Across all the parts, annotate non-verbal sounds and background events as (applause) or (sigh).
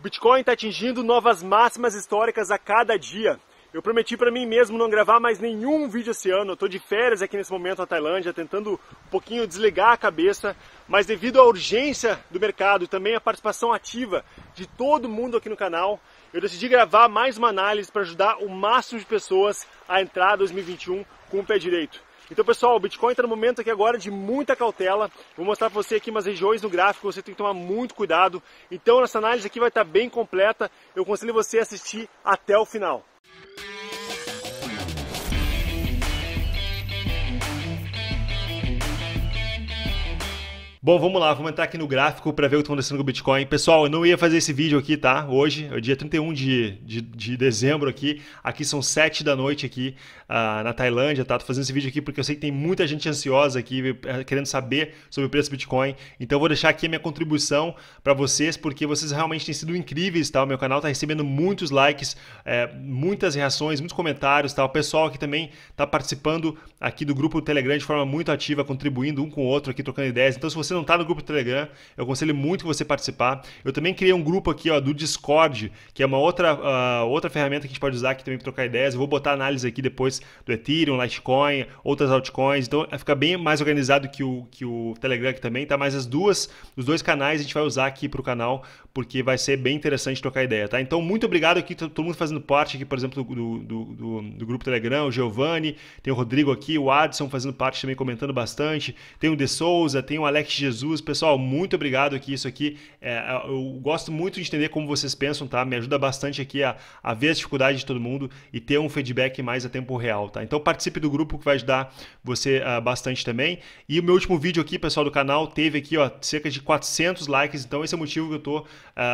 Bitcoin está atingindo novas máximas históricas a cada dia. Eu prometi para mim mesmo não gravar mais nenhum vídeo esse ano. Eu de férias aqui nesse momento na Tailândia, tentando um pouquinho desligar a cabeça, mas devido à urgência do mercado e também à participação ativa de todo mundo aqui no canal, eu decidi gravar mais uma análise para ajudar o máximo de pessoas a entrar 2021 com o pé direito. Então, pessoal, o Bitcoin está no momento aqui agora de muita cautela. Vou mostrar para você aqui umas regiões no gráfico, você tem que tomar muito cuidado. Então, nossa análise aqui vai estar tá bem completa. Eu aconselho você a assistir até o final. Bom, vamos lá, vamos entrar aqui no gráfico para ver o que está acontecendo com o Bitcoin. Pessoal, eu não ia fazer esse vídeo aqui, tá? Hoje, é o dia 31 de, de, de dezembro aqui. Aqui são 7 da noite aqui uh, na Tailândia, tá? Tô fazendo esse vídeo aqui porque eu sei que tem muita gente ansiosa aqui, eh, querendo saber sobre o preço do Bitcoin. Então eu vou deixar aqui a minha contribuição para vocês, porque vocês realmente têm sido incríveis, tá? O meu canal tá recebendo muitos likes, é, muitas reações, muitos comentários, tá? O pessoal aqui também tá participando aqui do grupo do Telegram de forma muito ativa, contribuindo um com o outro aqui, trocando ideias. Então se você não está no grupo do Telegram, eu aconselho muito que você participar. Eu também criei um grupo aqui ó, do Discord, que é uma outra, uh, outra ferramenta que a gente pode usar aqui também para trocar ideias. Eu vou botar análise aqui depois do Ethereum, Litecoin, outras altcoins. Então fica bem mais organizado que o, que o Telegram aqui também, tá? Mas as duas, os dois canais a gente vai usar aqui para o canal, porque vai ser bem interessante trocar ideia, tá? Então, muito obrigado aqui, todo mundo fazendo parte aqui, por exemplo, do, do, do, do grupo Telegram, o Giovanni, tem o Rodrigo aqui, o Adson fazendo parte também, comentando bastante, tem o De Souza, tem o Alex Jesus. Pessoal, muito obrigado aqui. Isso aqui, é, é, eu gosto muito de entender como vocês pensam, tá? Me ajuda bastante aqui a, a ver a dificuldade de todo mundo e ter um feedback mais a tempo real, tá? Então participe do grupo que vai ajudar você uh, bastante também. E o meu último vídeo aqui, pessoal do canal, teve aqui, ó, cerca de 400 likes. Então esse é o motivo que eu tô, uh,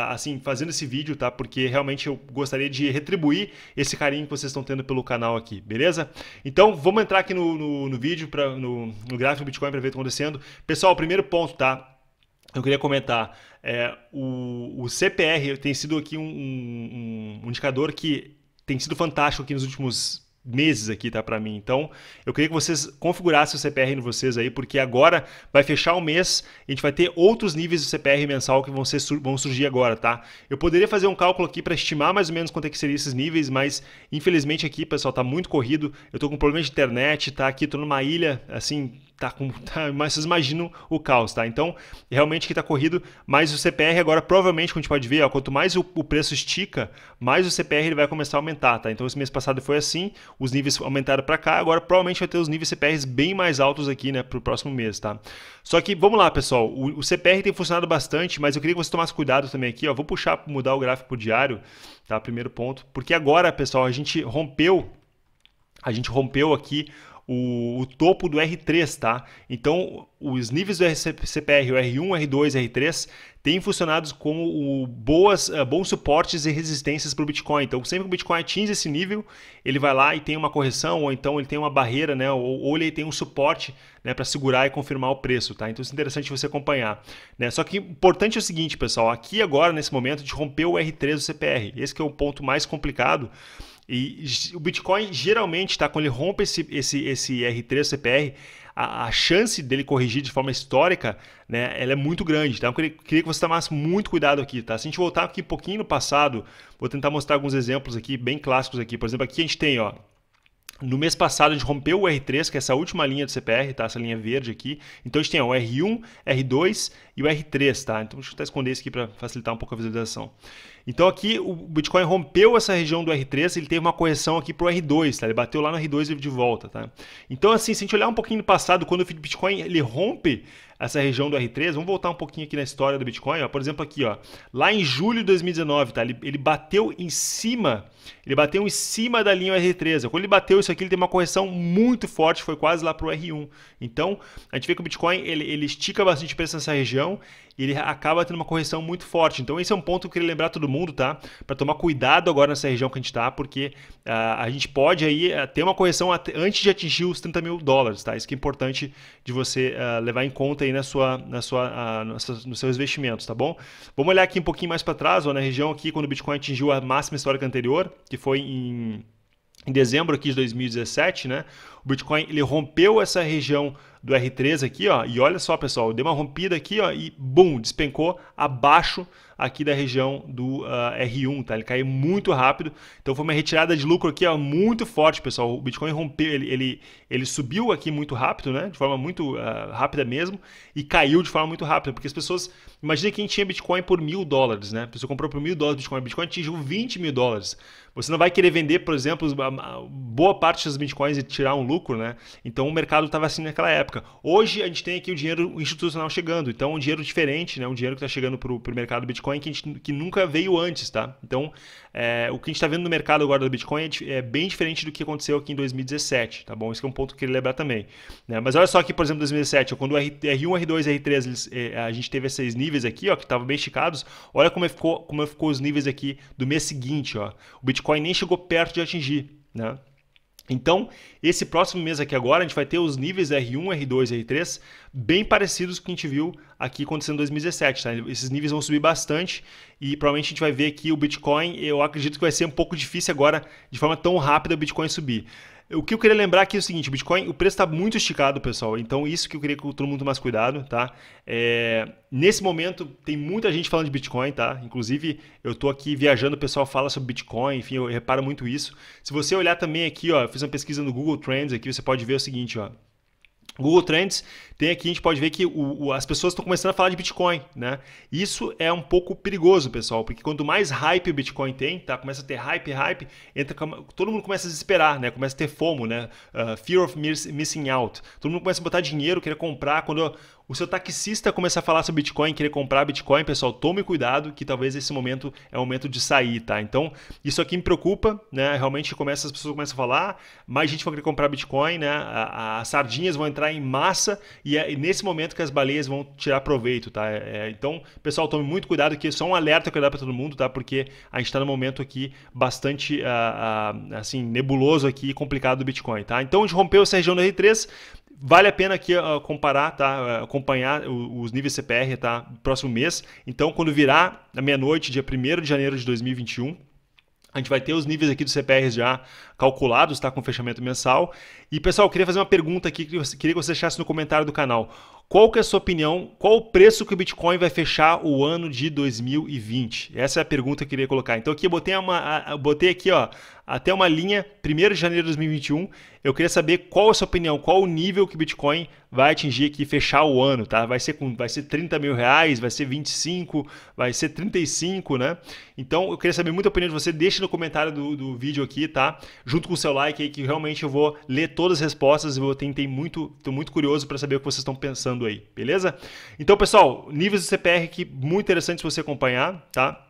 assim, fazendo esse vídeo, tá? Porque realmente eu gostaria de retribuir esse carinho que vocês estão tendo pelo canal aqui, beleza? Então vamos entrar aqui no, no, no vídeo, pra, no, no gráfico Bitcoin para ver o que está acontecendo. Pessoal, primeiro ponto, tá? Eu queria comentar, é, o, o, CPR tem sido aqui um, um, um indicador que tem sido fantástico aqui nos últimos meses aqui, tá, para mim. Então, eu queria que vocês configurassem o CPR em vocês aí, porque agora vai fechar o mês, a gente vai ter outros níveis de CPR mensal que vão, ser, vão surgir agora, tá? Eu poderia fazer um cálculo aqui para estimar mais ou menos quanto é que seriam esses níveis, mas infelizmente aqui, pessoal, tá muito corrido, eu tô com problema de internet, tá aqui, tô numa ilha, assim, tá com. (laughs) Tá, mas vocês imaginam o caos, tá? Então, realmente que tá corrido, mas o CPR agora, provavelmente, como a gente pode ver, ó, quanto mais o, o, preço estica, mais o CPR ele vai começar a aumentar, tá? Então, esse mês passado foi assim, os níveis aumentaram para cá, agora provavelmente vai ter os níveis CPRs bem mais altos aqui, né, pro próximo mês, tá? Só que, vamos lá, pessoal, o, o CPR tem funcionado bastante, mas eu queria que você tomasse cuidado também aqui, ó. Vou puxar, mudar o gráfico pro diário, tá? Primeiro ponto, porque agora, pessoal, a gente rompeu, a gente rompeu aqui o, o topo do R3, tá? Então, os níveis do CPR, o R1, R2, R3, têm funcionado como o, boas, eh, bons suportes e resistências para o Bitcoin. Então, sempre que o Bitcoin atinge esse nível, ele vai lá e tem uma correção, ou então ele tem uma barreira, né? Ou, ou ele tem um suporte né, para segurar e confirmar o preço, tá? Então isso é interessante você acompanhar, né? Só que importante é o seguinte, pessoal, aqui agora nesse momento de romper o R3 do CPR, esse que é o ponto mais complicado. E o Bitcoin geralmente, tá? Quando ele rompe esse, esse, esse R3 CPR, a, a, chance dele corrigir de forma histórica, né? Ela é muito grande, tá? Eu queria, queria que você tomasse muito cuidado aqui, tá? Se a gente voltar aqui um pouquinho no passado, vou tentar mostrar alguns exemplos aqui bem clássicos aqui. Por exemplo, aqui a gente tem, ó, no mês passado, a gente rompeu o R3, que é essa última linha do CPR, tá? Essa linha verde aqui. Então, a gente tem o R1, R2 e o R3, tá? Então, deixa eu até esconder isso aqui para facilitar um pouco a visualização. Então, aqui, o Bitcoin rompeu essa região do R3, ele teve uma correção aqui pro R2, tá? Ele bateu lá no R2 e de volta, tá? Então, assim, se a gente olhar um pouquinho no passado, quando o Bitcoin ele rompe essa região do R3, vamos voltar um pouquinho aqui na história do Bitcoin, ó. por exemplo aqui, ó, lá em julho de 2019, tá? ele, ele bateu em cima, ele bateu em cima da linha R3, quando ele bateu isso aqui ele teve uma correção muito forte, foi quase lá para o R1, então a gente vê que o Bitcoin ele, ele estica bastante preço nessa região e ele acaba tendo uma correção muito forte, então esse é um ponto que eu queria lembrar todo mundo, tá? para tomar cuidado agora nessa região que a gente está, porque uh, a gente pode aí eh, ter uma correção antes de atingir os 30 mil dólares, tá? isso que é importante de você uh, levar em conta aí na sua, na sua, a, nos seus investimentos, tá bom? Vamos olhar aqui um pouquinho mais para trás, ó, na região aqui, quando o Bitcoin atingiu a máxima histórica anterior, que foi em, em dezembro aqui de 2017, né? O Bitcoin ele rompeu essa região do R3 aqui, ó, e olha só, pessoal, deu uma rompida aqui, ó, e bum, despencou abaixo aqui da região do uh, ah, R1, tá? Ele caiu muito rápido. Então foi uma retirada de lucro aqui, ó, muito forte, pessoal. O Bitcoin rompeu, ele, ele, ele subiu aqui muito rápido, né? De forma muito uh, rápida mesmo, e caiu de forma muito rápida, porque as pessoas, imagina quem tinha Bitcoin por mil dólares, né? A pessoa comprou por mil dólares Bitcoin, Bitcoin atingiu 20 mil dólares. Você não vai querer vender, por exemplo, boa parte dos Bitcoins e tirar um lucro lucro, né? Então o mercado estava assim naquela época. Hoje a gente tem aqui o dinheiro institucional chegando, então um dinheiro diferente, né? Um dinheiro que está chegando para o mercado Bitcoin que, gente, que nunca veio antes, tá? Então é, o que a gente está vendo no mercado agora do Bitcoin é, é, bem diferente do que aconteceu aqui em 2017, tá bom? Isso é um ponto que eu queria lembrar também. Né? Mas olha só aqui, por exemplo, 2017, quando o R, R1, R2, R3 a gente teve esses níveis aqui, ó, que estavam bem esticados, olha como é ficou, como é ficou os níveis aqui do mês seguinte, ó. O Bitcoin nem chegou perto de atingir, né? Então, esse próximo mês aqui agora, a gente vai ter os níveis R1, R2 e R3 bem parecidos com o que a gente viu aqui acontecendo em 2017. Tá? Esses níveis vão subir bastante e provavelmente a gente vai ver aqui o Bitcoin. Eu acredito que vai ser um pouco difícil agora, de forma tão rápida, o Bitcoin subir. O que eu queria lembrar aqui é o seguinte, Bitcoin, o preço está muito esticado, pessoal. Então, isso que eu queria que todo mundo mais cuidado, tá? É, nesse momento, tem muita gente falando de Bitcoin, tá? Inclusive, eu estou aqui viajando, o pessoal fala sobre Bitcoin, enfim, eu reparo muito isso. Se você olhar também aqui, ó, eu fiz uma pesquisa no Google Trends aqui, você pode ver o seguinte, ó. Google Trends tem aqui, a gente pode ver que o, o, as pessoas estão começando a falar de Bitcoin, né? Isso é um pouco perigoso, pessoal, porque quanto mais hype o Bitcoin tem, tá? Começa a ter hype, hype, entra, todo mundo começa a desesperar, né? Começa a ter fomo, né? Uh, fear of missing out. Todo mundo começa a botar dinheiro, querer comprar. Quando o seu taxista começar a falar sobre Bitcoin, querer comprar Bitcoin, pessoal, tome cuidado que talvez esse momento é o momento de sair, tá? Então, isso aqui me preocupa, né? Realmente começa, as pessoas começam a falar, mais gente vai querer comprar Bitcoin, né? as sardinhas vão entrar em massa e é nesse momento que as baleias vão tirar proveito, tá? É, é então, pessoal, tome muito cuidado que é só um alerta que eu dar para todo mundo, tá? Porque a gente está num momento aqui bastante, uh, uh, assim, nebuloso aqui e complicado do Bitcoin, tá? Então, a gente rompeu essa região do R3, Vale a pena aqui uh, comparar, tá? Uh, acompanhar os, os níveis CPR, tá? Próximo mês. Então, quando virar na meia-noite, dia 1 de janeiro de 2021, a gente vai ter os níveis aqui do CPR já calculados, tá? Com fechamento mensal. E, pessoal, eu queria fazer uma pergunta aqui que eu queria que você deixasse no comentário do canal. Qual que é a sua opinião? Qual o preço que o Bitcoin vai fechar o ano de 2020? Essa é a pergunta que eu queria colocar. Então aqui eu botei, uma, botei aqui ó, até uma linha 1 de janeiro de 2021. Eu queria saber qual a sua opinião, qual o nível que Bitcoin vai atingir aqui, fechar o ano, tá? Vai ser com, vai ser 30 mil reais, vai ser 25, vai ser 35, né? Então eu queria saber muito a opinião de você. Deixe no comentário do, do vídeo aqui, tá? Junto com o seu like aí, que realmente eu vou ler todas as respostas e eu tentei muito, tô muito curioso para saber o que vocês estão pensando aí, beleza? Então, pessoal, níveis de CPR aqui muito interessante você acompanhar, tá?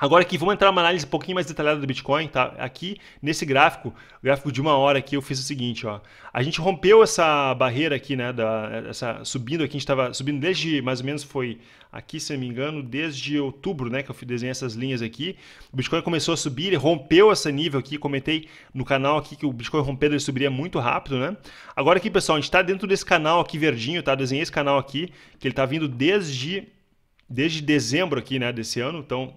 Agora aqui, vamos entrar numa análise um pouquinho mais detalhada do Bitcoin, tá? Aqui, nesse gráfico, gráfico de uma hora aqui, eu fiz o seguinte, ó. A gente rompeu essa barreira aqui, né? Da, essa, subindo aqui, a gente estava subindo desde, mais ou menos, foi aqui, se eu não me engano, desde outubro, né? Que eu desenhei essas linhas aqui. O Bitcoin começou a subir, ele rompeu esse nível aqui. Comentei no canal aqui que o Bitcoin rompendo, ele subiria muito rápido, né? Agora aqui, pessoal, a gente está dentro desse canal aqui verdinho, tá? desenhei esse canal aqui, que ele está vindo desde, desde dezembro aqui, né? Desse ano, então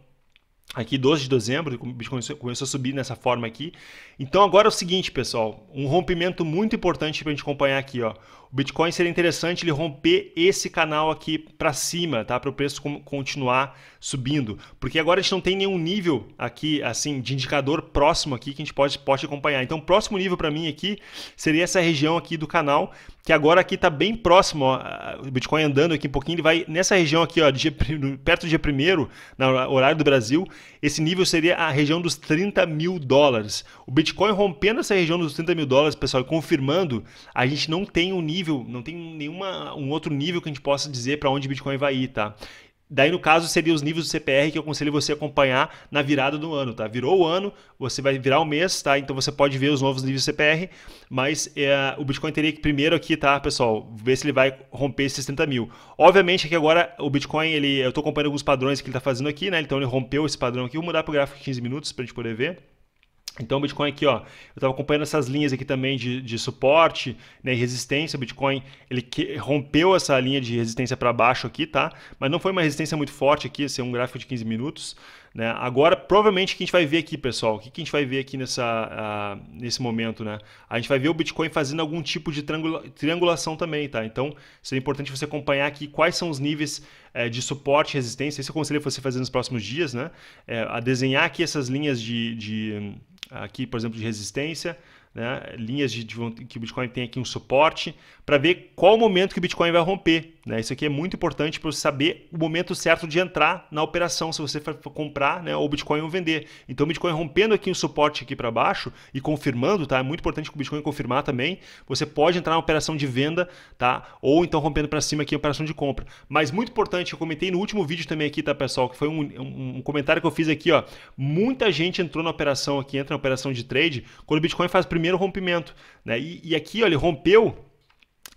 aqui 12 de dezembro, o Bitcoin começou a subir nessa forma aqui. Então agora é o seguinte, pessoal, um rompimento muito importante para a gente acompanhar aqui, ó. O Bitcoin seria interessante ele romper esse canal aqui para cima, tá? Para o preço continuar subindo, porque agora a gente não tem nenhum nível aqui assim de indicador próximo aqui que a gente pode pode acompanhar. Então, o próximo nível para mim aqui seria essa região aqui do canal que agora aqui está bem próximo, ó, o Bitcoin andando aqui um pouquinho, ele vai nessa região aqui, ó, dia, perto do dia primeiro, no horário do Brasil, esse nível seria a região dos 30 mil dólares. O Bitcoin rompendo essa região dos 30 mil dólares, pessoal, e confirmando, a gente não tem um nível, não tem nenhuma, um outro nível que a gente possa dizer para onde o Bitcoin vai ir, tá? Daí, no caso, seria os níveis do CPR que eu aconselho você acompanhar na virada do ano, tá? Virou o ano, você vai virar o mês, tá? Então você pode ver os novos níveis do CPR, mas é, o Bitcoin teria que primeiro aqui, tá, pessoal, ver se ele vai romper esses 30 mil. Obviamente que agora o Bitcoin, ele, eu estou acompanhando alguns padrões que ele está fazendo aqui, né? Então ele rompeu esse padrão aqui. Vou mudar para o gráfico de 15 minutos para a gente poder ver. Então o Bitcoin aqui, ó, eu estava acompanhando essas linhas aqui também de, de suporte né, e resistência. O Bitcoin ele que, rompeu essa linha de resistência para baixo aqui, tá? Mas não foi uma resistência muito forte aqui, esse assim, é um gráfico de 15 minutos. Né? Agora, provavelmente, o que a gente vai ver aqui, pessoal? O que a gente vai ver aqui nessa, uh, nesse momento? Né? A gente vai ver o Bitcoin fazendo algum tipo de triangula triangulação também, tá? Então, seria importante você acompanhar aqui quais são os níveis uh, de suporte e resistência. Esse eu é aconselho você fazer nos próximos dias, né? Uh, a desenhar aqui essas linhas de, de aqui, por exemplo, de resistência, né, linhas de, de, que o Bitcoin tem aqui um suporte, para ver qual o momento que o Bitcoin vai romper. Né? Isso aqui é muito importante para você saber o momento certo de entrar na operação, se você for comprar né, ou Bitcoin ou vender. Então, o Bitcoin rompendo aqui um suporte aqui para baixo e confirmando, tá? É muito importante que o Bitcoin confirmar também. Você pode entrar na operação de venda, tá? Ou então rompendo para cima aqui a operação de compra. Mas muito importante, eu comentei no último vídeo também aqui, tá, pessoal? Que foi um, um, um comentário que eu fiz aqui, ó. Muita gente entrou na operação aqui, entra na operação de trade, quando o Bitcoin faz primeiro primeiro rompimento. Né? E, e aqui ó, ele rompeu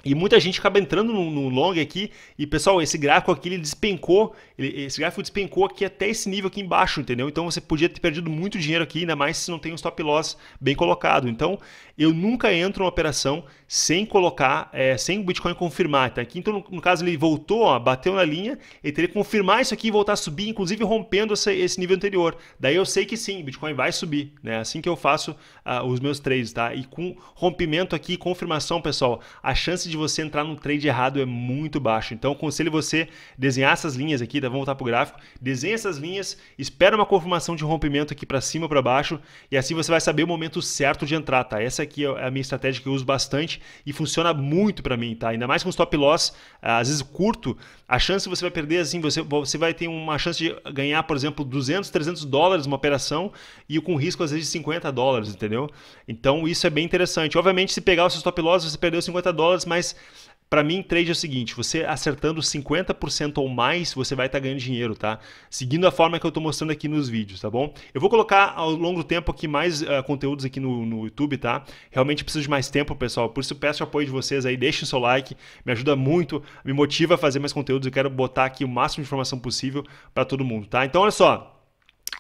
e muita gente acaba entrando no, no, long aqui. E pessoal, esse gráfico aqui ele despencou. Ele, esse gráfico despencou aqui até esse nível aqui embaixo, entendeu? Então você podia ter perdido muito dinheiro aqui, ainda mais se não tem um stop loss bem colocado. Então eu nunca entro numa operação sem colocar, é, sem o Bitcoin confirmar. Tá? Aqui, então, no, no caso, ele voltou, ó, bateu na linha. Ele teria que confirmar isso aqui e voltar a subir, inclusive rompendo essa, esse nível anterior. Daí eu sei que sim, Bitcoin vai subir. Né? Assim que eu faço uh, os meus trades, tá? E com rompimento aqui, confirmação, pessoal, a chance de de você entrar num trade errado é muito baixo. Então, aconselho você desenhar essas linhas aqui, tá? vamos voltar para o gráfico, desenha essas linhas, espera uma confirmação de rompimento aqui para cima para baixo, e assim você vai saber o momento certo de entrar, tá? Essa aqui é a minha estratégia que eu uso bastante e funciona muito para mim, tá? Ainda mais com stop loss, às vezes curto, a chance que você vai perder, assim, você, você vai ter uma chance de ganhar, por exemplo, 200, 300 dólares uma operação e com risco, às vezes, de 50 dólares, entendeu? Então, isso é bem interessante. Obviamente, se pegar o seu stop loss, você perdeu 50 dólares, mas mas para mim, trade é o seguinte: você acertando 50% ou mais, você vai estar tá ganhando dinheiro, tá? Seguindo a forma que eu estou mostrando aqui nos vídeos, tá bom? Eu vou colocar ao longo do tempo aqui mais uh, conteúdos aqui no, no, YouTube, tá? Realmente preciso de mais tempo, pessoal. Por isso peço o apoio de vocês aí, deixem o seu like, me ajuda muito, me motiva a fazer mais conteúdos. Eu quero botar aqui o máximo de informação possível para todo mundo, tá? Então, olha só.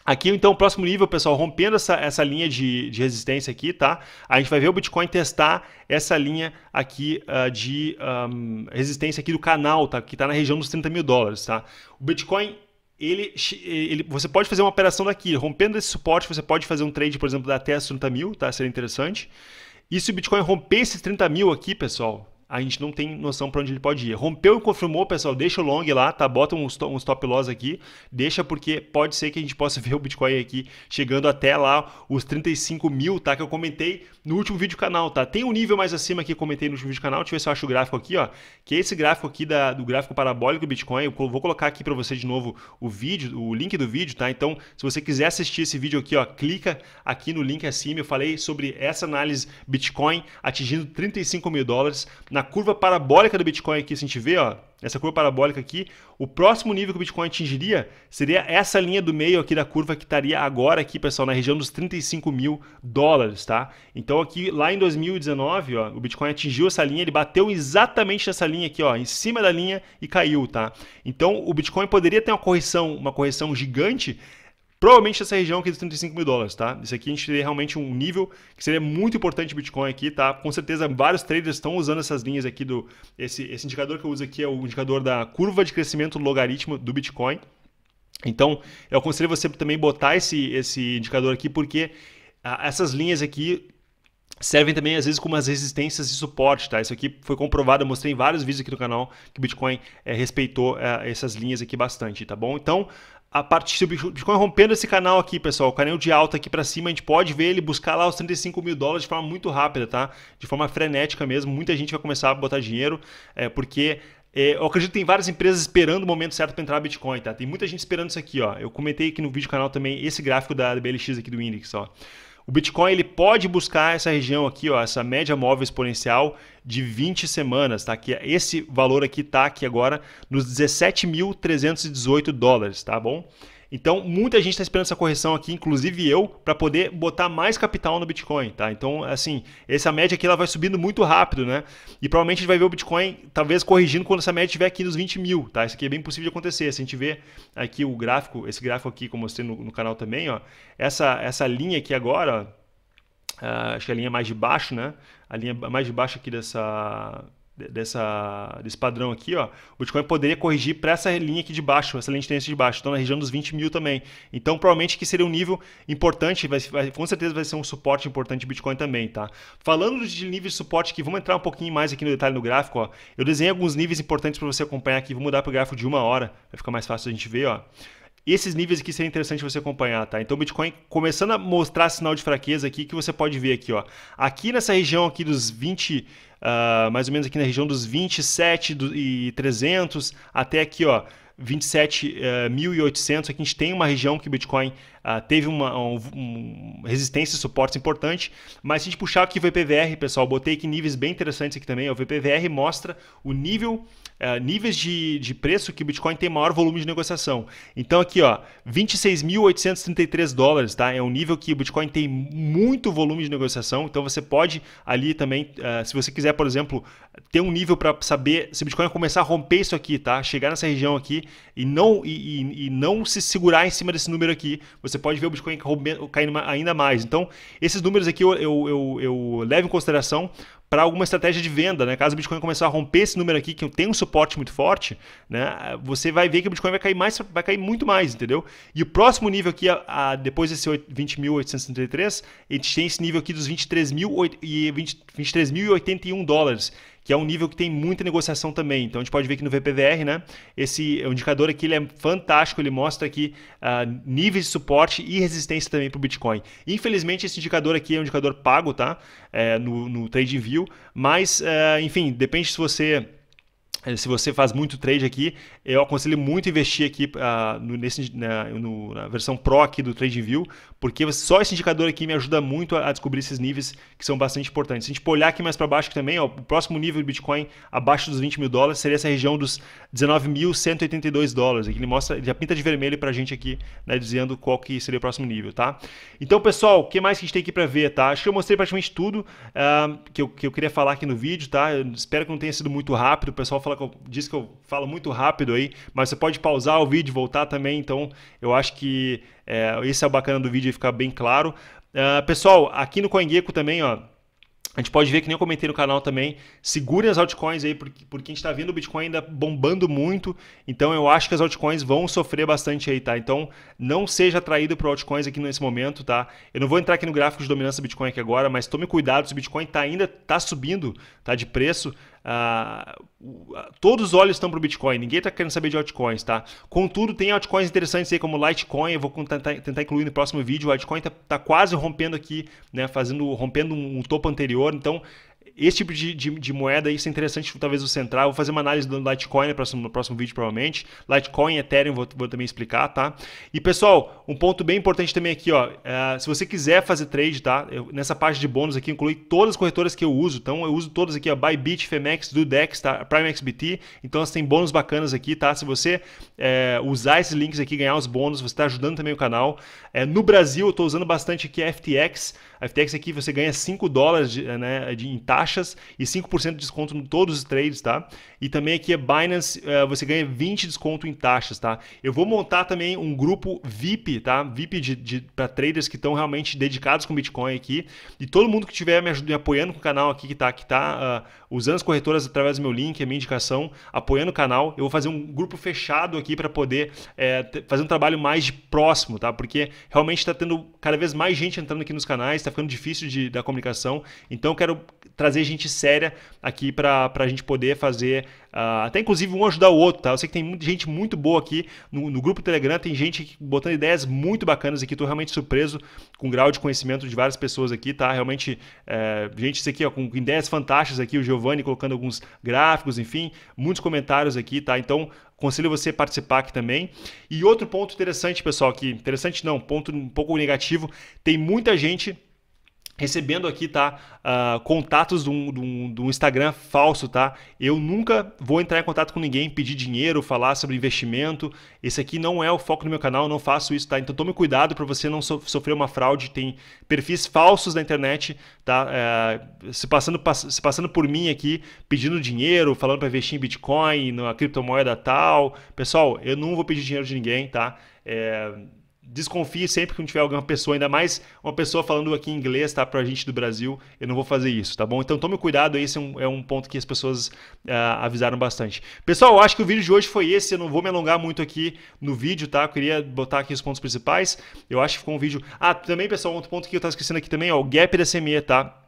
Aqui, então, o próximo nível, pessoal, rompendo essa, essa linha de, de resistência aqui, tá? A gente vai ver o Bitcoin testar essa linha aqui uh, de um, ah, resistência aqui do canal, tá? Que está na região dos 30 mil dólares, tá? O Bitcoin ele, ele, você pode fazer uma operação daqui, rompendo esse suporte, você pode fazer um trade, por exemplo, da até 30 mil, tá? Seria interessante. E se o Bitcoin romper esses 30 mil aqui, pessoal, a gente não tem noção para onde ele pode ir. Rompeu e confirmou, pessoal, deixa o long lá, tá? Bota um stop, loss aqui, deixa porque pode ser que a gente possa (laughs) ver o Bitcoin aqui chegando até lá os 35 mil, tá? Que eu comentei no último vídeo canal, tá? Tem um nível mais acima que eu comentei no último vídeo canal, deixa eu ver se eu acho o gráfico aqui, ó, que é esse gráfico aqui da, do gráfico parabólico do Bitcoin, eu vou colocar aqui para você de novo o vídeo, o link do vídeo, tá? Então, se você quiser assistir esse vídeo aqui, ó, clica aqui no link acima, eu falei sobre essa análise Bitcoin atingindo 35 mil dólares na curva parabólica do Bitcoin aqui, se a gente vê, ó, essa curva parabólica aqui, o próximo nível que o Bitcoin atingiria seria essa linha do meio aqui da curva que estaria agora aqui, pessoal, na região dos 35 mil dólares, tá? Então aqui, lá em 2019, ó, o Bitcoin atingiu essa linha, ele bateu exatamente nessa linha aqui, ó, em cima da linha e caiu, tá? Então o Bitcoin poderia ter uma correção, uma correção gigante Provavelmente essa região aqui dos 35 mil dólares, tá? Isso aqui a gente teria realmente um nível que seria muito importante o Bitcoin aqui, tá? Com certeza vários traders estão usando essas linhas aqui do... Esse, esse indicador que eu uso aqui é o indicador da curva de crescimento logaritmo do Bitcoin. Então, eu aconselho você também botar esse, esse indicador aqui, porque ah, essas linhas aqui servem também às vezes como as resistências e suporte, tá? Isso aqui foi comprovado, eu mostrei em vários vídeos aqui no canal que o Bitcoin é, respeitou é, essas linhas aqui bastante, tá bom? Então, a partir do Bitcoin rompendo esse canal aqui, pessoal, o canal de alta aqui para cima, a gente pode ver ele buscar lá os 35 mil dólares de forma muito rápida, tá? De forma frenética mesmo. Muita gente vai começar a botar dinheiro, é, porque é, eu acredito que tem várias empresas esperando o momento certo para entrar no Bitcoin, tá? Tem muita gente esperando isso aqui, ó. Eu comentei aqui no vídeo canal também esse gráfico da BLX aqui do Index, ó. O Bitcoin ele pode buscar essa região aqui, ó, essa média móvel exponencial de 20 semanas, tá? Que é, esse valor aqui tá aqui agora nos 17.318 dólares, tá bom? Então, muita gente está esperando essa correção aqui, inclusive eu, para poder botar mais capital no Bitcoin, tá? Então, assim, essa média aqui ela vai subindo muito rápido, né? E provavelmente a gente vai ver o Bitcoin talvez corrigindo quando essa média estiver aqui nos 20 mil, tá? Isso aqui é bem possível de acontecer. Se a gente ver aqui o gráfico, esse gráfico aqui que eu mostrei no, no canal também, ó, essa, essa linha aqui agora, ó, ah, acho que é a linha mais de baixo, né? A linha mais de baixo aqui dessa dessa, desse padrão aqui, ó, o Bitcoin poderia corrigir para essa linha aqui de baixo, essa linha de tendência de baixo, então na região dos 20 mil também. Então, provavelmente que seria um nível importante, vai, vai, com certeza vai ser um suporte importante de Bitcoin também, tá? Falando de níveis de suporte aqui, vamos entrar um pouquinho mais aqui no detalhe no gráfico, ó. Eu desenhei alguns níveis importantes para você acompanhar aqui, vou mudar para o gráfico de uma hora, vai ficar mais fácil a gente ver, ó. E esses níveis aqui seria interessante você acompanhar, tá? Então o Bitcoin começando a mostrar sinal de fraqueza aqui, que você pode ver aqui, ó. Aqui nessa região aqui dos 20 uh, mais ou menos aqui na região dos 27 do, e 300 até aqui, ó, 27.800. Eh, aqui a gente tem uma região que o Bitcoin uh, teve uma um, um, resistência e suporte importante, mas se a gente puxar aqui o VPVR, pessoal, botei aqui níveis bem interessantes aqui também, o VPVR mostra o nível Uh, níveis de, de preço que o Bitcoin tem maior volume de negociação. Então aqui, ó, 26.833 dólares, tá? É um nível que o Bitcoin tem muito volume de negociação. Então você pode ali também, uh, se você quiser, por exemplo, ter um nível para saber se o Bitcoin começar a romper isso aqui, tá? Chegar nessa região aqui e não e, e, e não se segurar em cima desse número aqui, você você pode ver o Bitcoin caindo ainda mais. Então, esses números aqui eu, eu, eu, eu levo em consideração para alguma estratégia de venda, né? Caso o Bitcoin começar a romper esse número aqui, que tem um suporte muito forte, né? Você vai ver que o Bitcoin vai cair mais, vai cair muito mais, entendeu? E o próximo nível aqui, a, a depois desse 20.833, a gente tem esse nível aqui dos 23.081 23 dólares que é um nível que tem muita negociação também. Então a gente pode ver que no VPVR, né, esse indicador aqui ele é fantástico, ele mostra aqui uh, níveis de suporte e resistência também para o Bitcoin. Infelizmente esse indicador aqui é um indicador pago, tá? É, no, no TradeView, mas uh, enfim, depende se você é, se você faz muito trade aqui, eu aconselho muito investir aqui uh, no, nesse, na, no, na, versão Pro aqui do TradeView, porque só esse indicador aqui me ajuda muito a, a, descobrir esses níveis que são bastante importantes. Se a gente olhar aqui mais para baixo também, ó, o próximo nível do Bitcoin abaixo dos 20 mil dólares seria essa região dos 19.182 dólares. Aqui ele mostra, ele já pinta de vermelho para a gente aqui, né, dizendo qual que seria o próximo nível, tá? Então, pessoal, o que mais que a gente tem aqui para ver, tá? Acho que eu mostrei praticamente tudo uh, que, eu, que eu queria falar aqui no vídeo, tá? Eu espero que não tenha sido muito rápido, o pessoal fala fala que eu, diz que eu falo muito rápido aí, mas você pode pausar o vídeo, voltar também. Então, eu acho que é, esse é o bacana do vídeo, ficar bem claro. Uh, pessoal, aqui no CoinGecko também, ó. A gente pode ver que nem eu comentei no canal também, segurem as altcoins aí, porque, porque a gente está vendo o Bitcoin ainda bombando muito, então eu acho que as altcoins vão sofrer bastante aí, tá? Então não seja atraído para altcoins aqui nesse momento, tá? Eu não vou entrar aqui no gráfico de dominância do Bitcoin aqui agora, mas tome cuidado se o Bitcoin tá, ainda está subindo tá, de preço, Uh, todos os olhos estão para o Bitcoin, ninguém está querendo saber de altcoins, tá? Contudo, tem altcoins interessantes aí como Litecoin, eu vou tentar, tentar incluir no próximo vídeo. O Litecoin está tá quase rompendo aqui, né? Fazendo, rompendo um, um topo anterior, então esse tipo de, de, de, moeda isso é interessante talvez o central. Vou fazer uma análise do Litecoin no próximo, no próximo vídeo, provavelmente. Litecoin, Ethereum, vou, vou também explicar, tá? E pessoal, um ponto bem importante também aqui, ó. É, se você quiser fazer trade, tá? Eu, nessa parte de bônus aqui, inclui todas as corretoras que eu uso. Então, eu uso todas aqui, ó. Bybit, Femex, Dudex, tá? PrimeXBT. Então, elas têm bônus bacanas aqui, tá? Se você é, usar esses links aqui, ganhar os bônus, você está ajudando também o canal. É, no Brasil, eu estou usando bastante aqui a FTX. A FTX aqui você ganha 5 dólares de, né, de, em taxas e 5% de desconto em todos os trades, tá? E também aqui é Binance, uh, você ganha 20 de desconto em taxas, tá? Eu vou montar também um grupo VIP, tá? VIP de, de para traders que estão realmente dedicados com Bitcoin aqui. E todo mundo que estiver me, me, apoiando com o canal aqui, que tá, que tá uh, usando as corretoras através do meu link, a minha indicação, apoiando o canal, eu vou fazer um grupo fechado aqui para poder é, fazer um trabalho mais de próximo, tá? Porque realmente está tendo cada vez mais gente entrando aqui nos canais, está ficando difícil de, da comunicação. Então eu quero trazer gente séria aqui para a gente poder fazer, uh, até inclusive um ajudar o outro, tá? Eu sei que tem gente muito boa aqui no, no grupo Telegram, tem gente botando ideias muito bacanas aqui, estou realmente surpreso com o grau de conhecimento de várias pessoas aqui, tá? Realmente, é, gente, isso aqui ó, com ideias fantásticas aqui, o Giovanni colocando alguns gráficos, enfim, muitos comentários aqui, tá? Então, Conselho você participar aqui também. E outro ponto interessante, pessoal, que interessante não, ponto um pouco negativo, tem muita gente recebendo aqui, tá? Uh, contatos de um, de, um, de um, Instagram falso, tá? Eu nunca vou entrar em contato com ninguém, pedir dinheiro, falar sobre investimento. Esse aqui não é o foco do meu canal, não faço isso, tá? Então tome cuidado para você não so sofrer uma fraude. Tem perfis falsos na internet, tá? Uh, se, passando, pass se passando por mim aqui, pedindo dinheiro, falando para investir em Bitcoin, na criptomoeda tal. Pessoal, eu não vou pedir dinheiro de ninguém, tá? É, desconfie sempre que tiver alguma pessoa, ainda mais uma pessoa falando aqui em inglês, tá? Pra gente do Brasil, eu não vou fazer isso, tá bom? Então tome cuidado, esse é um, é um ponto que as pessoas uh, avisaram bastante. Pessoal, eu acho que o vídeo de hoje foi esse, eu não vou me alongar muito aqui no vídeo, tá? Eu queria botar aqui os pontos principais, eu acho que ficou um vídeo... Ah, também, pessoal, outro ponto que eu tava esquecendo aqui também, ó, o gap da CME, tá?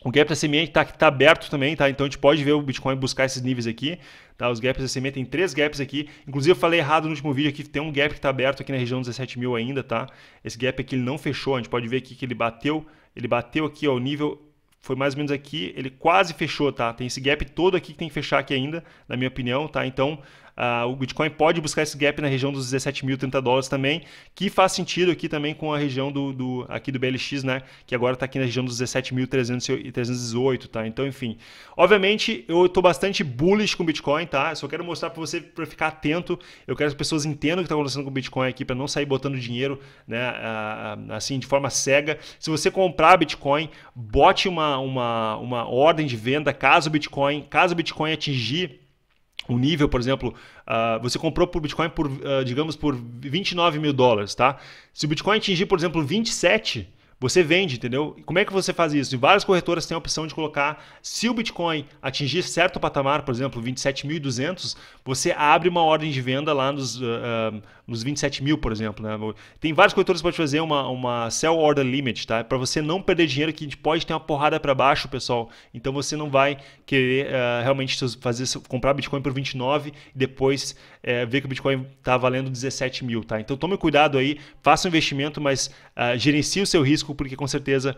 O gap da SMA está tá aberto também, tá? Então a gente pode ver o Bitcoin buscar esses níveis aqui, tá? Os gaps da SMA tem três gaps aqui. Inclusive eu falei errado no último vídeo aqui, tem um gap que está aberto aqui na região 17 mil ainda, tá? Esse gap aqui ele não fechou, a gente pode ver aqui que ele bateu, ele bateu aqui ó, o nível foi mais ou menos aqui, ele quase fechou, tá? Tem esse gap todo aqui que tem que fechar aqui ainda, na minha opinião, tá? Então, Uh, o Bitcoin pode buscar esse gap na região dos 17.030 dólares também, que faz sentido aqui também com a região do, do aqui do BLX, né? Que agora está aqui na região dos 17.318, tá? Então, enfim. Obviamente, eu estou bastante bullish com o Bitcoin, tá? Eu só quero mostrar para você, para ficar atento. Eu quero que as pessoas entendam o que está acontecendo com o Bitcoin aqui, para não sair botando dinheiro, né? Assim, de forma cega. Se você comprar Bitcoin, bote uma, uma, uma ordem de venda caso o Bitcoin, caso o Bitcoin atingir o nível, por exemplo, uh, você comprou por Bitcoin por, uh, digamos, por 29 mil dólares, tá? Se o Bitcoin atingir, por exemplo, 27, você vende, entendeu? Como é que você faz isso? E várias corretoras têm a opção de colocar, se o Bitcoin atingir certo patamar, por exemplo, 27.200, você abre uma ordem de venda lá nos, uh, nos 27 mil, por exemplo. Né? Tem vários corretores que podem fazer uma, uma sell order limit, tá? Para você não perder dinheiro, que a gente pode ter uma porrada para baixo, pessoal. Então você não vai querer uh, realmente fazer comprar Bitcoin por 29 e depois uh, ver que o Bitcoin está valendo 17 mil, tá? Então tome cuidado aí, faça um investimento, mas uh, gerencie o seu risco, porque com certeza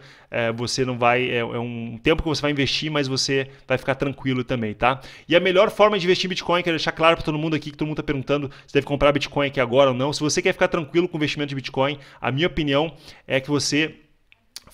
você não vai. É, é, um tempo que você vai investir, mas você vai ficar tranquilo também, tá? E a melhor forma de investir em Bitcoin, quero deixar claro para todo mundo aqui, que todo mundo está perguntando, se deve comprar Bitcoin aqui agora agora ou não, se você quer ficar tranquilo com o investimento de Bitcoin, a minha opinião é que você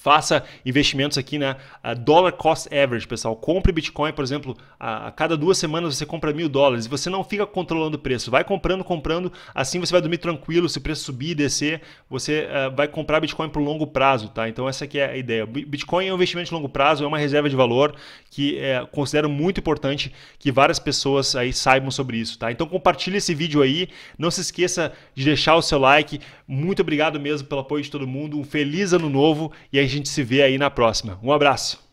Faça investimentos aqui na né? dollar cost average, pessoal. Compre Bitcoin, por exemplo, a, cada duas semanas você compra mil dólares e você não fica controlando o preço. Vai comprando, comprando, assim você vai dormir tranquilo. Se o preço subir e descer, você uh, vai comprar Bitcoin por longo prazo, tá? Então essa aqui é a ideia. Bitcoin é um investimento de longo prazo, é uma reserva de valor que é, considero muito importante que várias pessoas aí saibam sobre isso, tá? Então compartilhe esse vídeo aí, não se esqueça de deixar o seu like. Muito obrigado mesmo pelo apoio de todo mundo. Um feliz ano novo e a gente se vê aí na próxima. Um abraço!